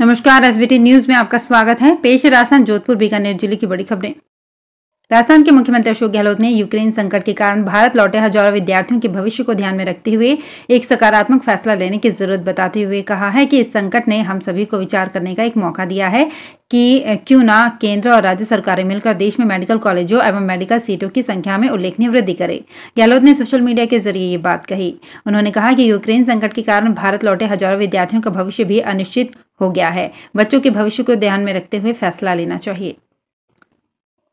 नमस्कार SBT news में आपका स्वागत है पेश राजस्थान जोधपुर बीकानेर जिले की बड़ी खबरें राजस्थान के मुख्यमंत्री अशोक गहलोत ने यूक्रेन संकट के कारण भारत लौटे हजारों विद्यार्थियों के भविष्य को ध्यान में रखते हुए एक सकारात्मक फैसला लेने की जरूरत बताते हुए कहा है कि इस संकट ने हम सभी को विचार करने का एक मौका दिया है कि क्यों ना केंद्र और राज्य सरकारें मिलकर देश में मेडिकल कॉलेजों एवं मेडिकल सीटों की संख्या में उल्लेखनीय वृद्धि करे गहलोत ने सोशल मीडिया के जरिए ये बात कही उन्होंने कहा कि यूक्रेन संकट के कारण भारत लौटे हजारों विद्यार्थियों का भविष्य भी अनिश्चित हो गया है बच्चों के भविष्य को ध्यान में रखते हुए फैसला लेना चाहिए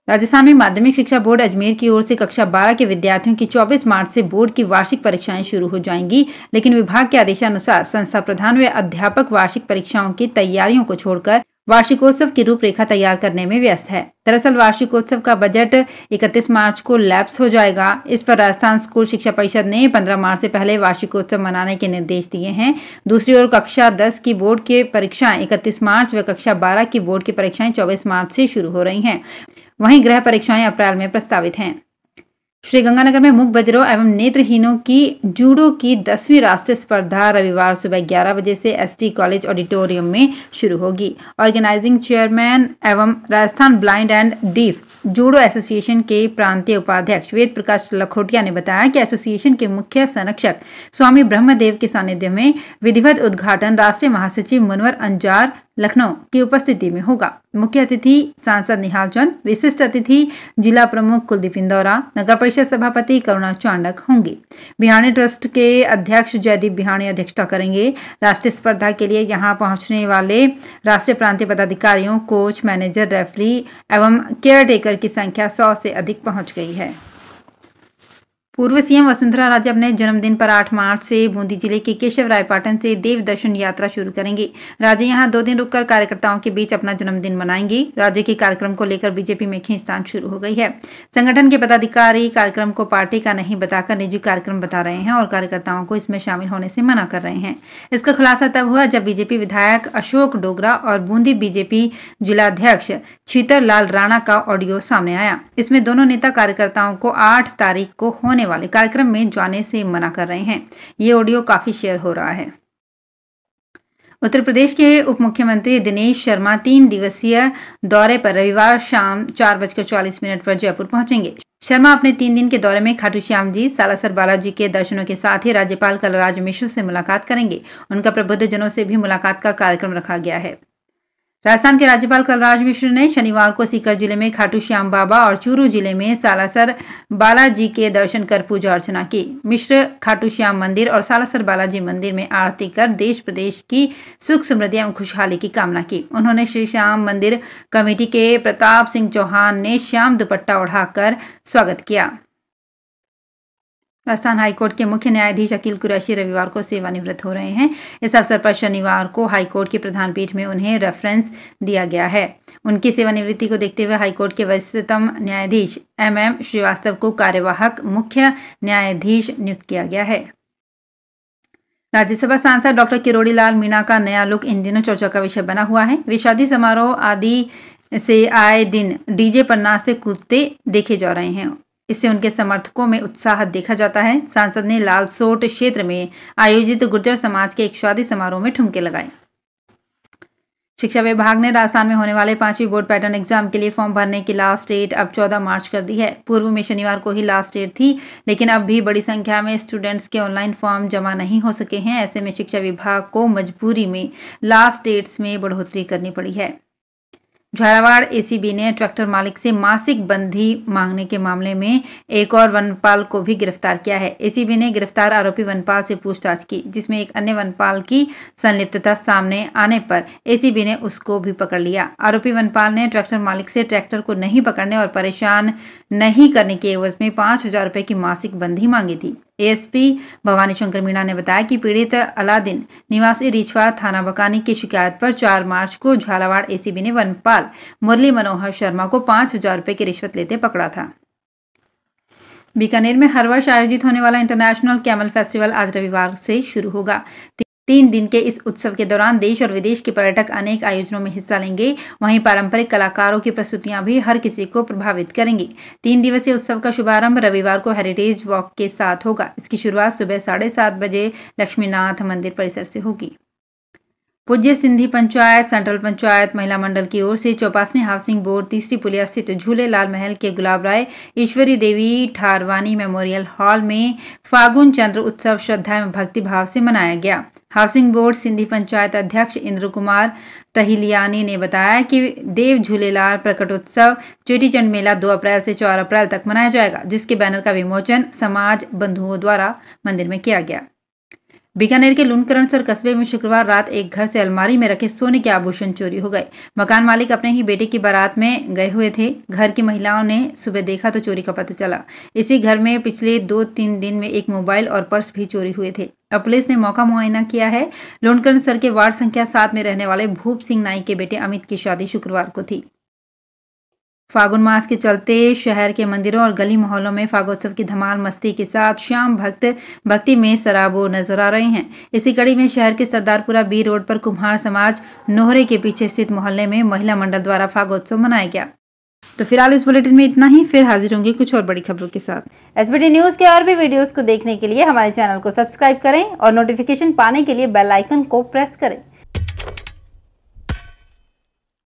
राजस्थान में माध्यमिक शिक्षा बोर्ड अजमेर की ओर से कक्षा 12 के विद्यार्थियों की 24 मार्च से बोर्ड की वार्षिक परीक्षाएं शुरू हो जाएंगी लेकिन विभाग के आदेशानुसार संस्था प्रधान व अध्यापक वार्षिक परीक्षाओं की तैयारियों को छोड़कर वार्षिकोत्सव की रूपरेखा तैयार करने में व्यस्त है दरअसल वार्षिकोत्सव का बजट 31 मार्च को लैप्स हो जाएगा इस पर राजस्थान स्कूल शिक्षा परिषद ने 15 मार्च से पहले वार्षिकोत्सव मनाने के निर्देश दिए हैं दूसरी ओर कक्षा 10 की बोर्ड की परीक्षाएं 31 मार्च व कक्षा 12 की बोर्ड की परीक्षाएं 24 मार्च से शुरू हो रही हैं वहीं गृह परीक्षाएं अप्रैल में प्रस्तावित हैं श्रीगंगानगर में मुख बजरों एवं नेत्रहीनों की जूडो की दसवीं राष्ट्रीय स्पर्धा रविवार सुबह ग्यारह बजे से एसटी कॉलेज ऑडिटोरियम में शुरू होगी ऑर्गेनाइजिंग चेयरमैन एवं Rajasthan blind and deaf judo association के प्रांतीय उपाध्यक्ष वेद प्रकाश लखोटिया ने बताया कि एसोसिएशन के मुख्य संरक्षक स्वामी ब्रह्मदेव के सानिध्य में विधिवत उद्घाटन राष्ट्रीय महासचिव मुनवर अंजार लखनऊ की उपस्थिति में होगा मुख्य अतिथि सांसद निहाल चंद विशिष्ट अतिथि जिला प्रमुख कुलदीप इंदौरा नगर परिषद सभापति करुणा चांडक होंगे बिहानी ट्रस्ट के अध्यक्ष जयदीप बिहानी अध्यक्षता करेंगे राष्ट्रीय स्पर्धा के लिए यहाँ पहुंचने वाले राष्ट्रीय प्रांतीय पदाधिकारियों कोच मैनेजर रेफरी एवं केयर टेकर की संख्या सौ से अधिक पहुँच गई है पूर्व सीएम वसुंधरा राजे अपने जन्मदिन पर 8 मार्च से बूंदी जिले के केशव रायपाटन से देव दर्शन यात्रा शुरू करेंगे राजे यहां दो दिन रुककर कार्यकर्ताओं के बीच अपना जन्मदिन मनाएंगे राज्य के कार्यक्रम को लेकर बीजेपी में खींचतान शुरू हो गई है संगठन के पदाधिकारी कार्यक्रम को पार्टी का नहीं बताकर निजी कार्यक्रम बता रहे हैं और कार्यकर्ताओं को इसमें शामिल होने से मना कर रहे हैं इसका खुलासा तब हुआ जब बीजेपी विधायक अशोक डोगरा और बूंदी बीजेपी जिलाध्यक्ष छीतर लाल राणा का ऑडियो सामने आया इसमें दोनों नेता कार्यकर्ताओं को आठ तारीख को होने वाले कार्यक्रम में जाने से मना कर रहे हैं ये ऑडियो काफी शेयर हो रहा है उत्तर प्रदेश के उप मुख्यमंत्री दिनेश शर्मा तीन दिवसीय दौरे पर रविवार शाम चार बजकर चालीस मिनट पर जयपुर पहुंचेंगे शर्मा अपने तीन दिन के दौरे में खाटू श्याम जी सालासर बालाजी के दर्शनों के साथ ही राज्यपाल कलराज मिश्र से मुलाकात करेंगे उनका प्रबुद्ध जनों से भी मुलाकात का कार्यक्रम रखा गया है राजस्थान के राज्यपाल कलराज मिश्र ने शनिवार को सीकर जिले में खाटू श्याम बाबा और चूरू जिले में सालासर बालाजी के दर्शन कर पूजा अर्चना की मिश्र खाटू श्याम मंदिर और सालासर बालाजी मंदिर में आरती कर देश प्रदेश की सुख समृद्धि एवं खुशहाली की कामना की उन्होंने श्री श्याम मंदिर कमेटी के प्रताप सिंह चौहान ने श्याम दुपट्टा ओढ़ाकर स्वागत किया राजस्थान हाईकोर्ट के मुख्य न्यायाधीश अकील कुरैशी रविवार को सेवानिवृत्त हो रहे हैं इस अवसर पर शनिवार को हाईकोर्ट की प्रधान पीठ में उन्हें रेफरेंस दिया गया है उनकी सेवानिवृत्ति को देखते हुए हाईकोर्ट के वरिष्ठतम न्यायाधीश एम एम श्रीवास्तव को कार्यवाहक मुख्य न्यायाधीश नियुक्त किया गया है राज्यसभा सांसद डॉक्टर किरोड़ी लाल मीणा का नया लुक इन दिनों चर्चा का विषय बना हुआ है वे शादी समारोह आदि से आए दिन डीजे पन्ना से कूदते देखे जा रहे हैं इससे उनके समर्थकों में उत्साह देखा जाता है सांसद ने लालसोट क्षेत्र में आयोजित गुर्जर समाज के एक शादी समारोह में ठुमके लगाए शिक्षा विभाग ने राजस्थान में होने वाले पांचवी बोर्ड पैटर्न एग्जाम के लिए फॉर्म भरने की लास्ट डेट अब 14 मार्च कर दी है पूर्व में शनिवार को ही लास्ट डेट थी लेकिन अब भी बड़ी संख्या में स्टूडेंट्स के ऑनलाइन फॉर्म जमा नहीं हो सके हैं ऐसे में शिक्षा विभाग को मजबूरी में लास्ट डेट्स में बढ़ोतरी करनी पड़ी है झालावाड़ एसीबी ने ट्रैक्टर मालिक से मासिक बंदी मांगने के मामले में एक और वनपाल को भी गिरफ्तार किया है एसीबी ने गिरफ्तार आरोपी वनपाल से पूछताछ की जिसमें एक अन्य वनपाल की संलिप्तता सामने आने पर एसीबी ने उसको भी पकड़ लिया आरोपी वनपाल ने ट्रैक्टर मालिक से ट्रैक्टर को नहीं पकड़ने और परेशान नहीं करने के एवज में पांच हजार की मासिक बंदी मांगी थी एएसपी भवानी शंकर मीणा ने बताया कि पीड़ित अलादीन निवासी रिछवा थाना बकानी की शिकायत पर 4 मार्च को झालावाड़ एसीबी ने वनपाल मुरली मनोहर शर्मा को पांच हजार रूपए की रिश्वत लेते पकड़ा था बीकानेर में हर वर्ष आयोजित होने वाला इंटरनेशनल कैमल फेस्टिवल आज रविवार से शुरू होगा तीन दिन के इस उत्सव के दौरान देश और विदेश के पर्यटक अनेक आयोजनों में हिस्सा लेंगे वहीं पारंपरिक कलाकारों की प्रस्तुतियां भी हर किसी को प्रभावित करेंगी तीन दिवसीय उत्सव का शुभारंभ रविवार को हेरिटेज वॉक के साथ होगा इसकी शुरुआत सुबह साढ़े सात बजे लक्ष्मीनाथ मंदिर परिसर से होगी पूज्य सिंधी पंचायत सेंट्रल पंचायत महिला मंडल की ओर से चौपासनी हाउसिंग बोर्ड तीसरी पुलिया स्थित झूले लाल महल के गुलाब राय ईश्वरी देवी ठारवानी मेमोरियल हॉल में फागुन चंद्र उत्सव श्रद्धा एवं भक्तिभाव से मनाया गया हाउसिंग बोर्ड सिंधी पंचायत अध्यक्ष इंद्र कुमार तहिलियानी ने बताया कि देव झूलेलाल प्रकटोत्सव चेटीचंड मेला 2 अप्रैल से 4 अप्रैल तक मनाया जाएगा जिसके बैनर का विमोचन समाज बंधुओं द्वारा मंदिर में किया गया बीकानेर के सर कस्बे में शुक्रवार रात एक घर से अलमारी में रखे सोने के आभूषण चोरी हो गए मकान मालिक अपने ही बेटे की बारात में गए हुए थे घर की महिलाओं ने सुबह देखा तो चोरी का पता चला इसी घर में पिछले दो तीन दिन में एक मोबाइल और पर्स भी चोरी हुए थे अब पुलिस ने मौका मुआयना किया है सर के वार्ड संख्या सात में रहने वाले भूप सिंह नाई के बेटे अमित की शादी शुक्रवार को थी फागुन मास के चलते शहर के मंदिरों और गली मोहल्लों में फागोत्सव की धमाल मस्ती के साथ श्याम भक्त भक्ति में सराबो नजर आ रहे हैं इसी कड़ी में शहर के सरदारपुरा बी रोड पर कुम्हार समाज नोहरे के पीछे स्थित मोहल्ले में महिला मंडल द्वारा फागोत्सव मनाया गया तो फिलहाल इस बुलेटिन में इतना ही फिर हाजिर होंगे कुछ और बड़ी खबरों के साथ एस न्यूज के और भी वीडियो को देखने के लिए हमारे चैनल को सब्सक्राइब करें और नोटिफिकेशन पाने के लिए बेलाइकन को प्रेस करें